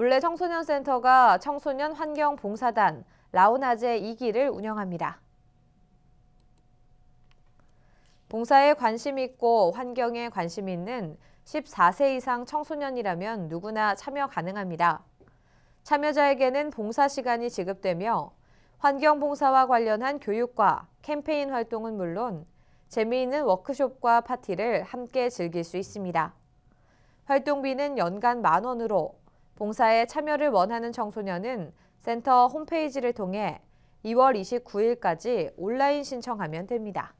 물레 청소년센터가 청소년 환경 봉사단 라우나제 2기를 운영합니다. 봉사에 관심 있고 환경에 관심 있는 14세 이상 청소년이라면 누구나 참여 가능합니다. 참여자에게는 봉사 시간이 지급되며 환경봉사와 관련한 교육과 캠페인 활동은 물론 재미있는 워크숍과 파티를 함께 즐길 수 있습니다. 활동비는 연간 만 원으로 봉사에 참여를 원하는 청소년은 센터 홈페이지를 통해 2월 29일까지 온라인 신청하면 됩니다.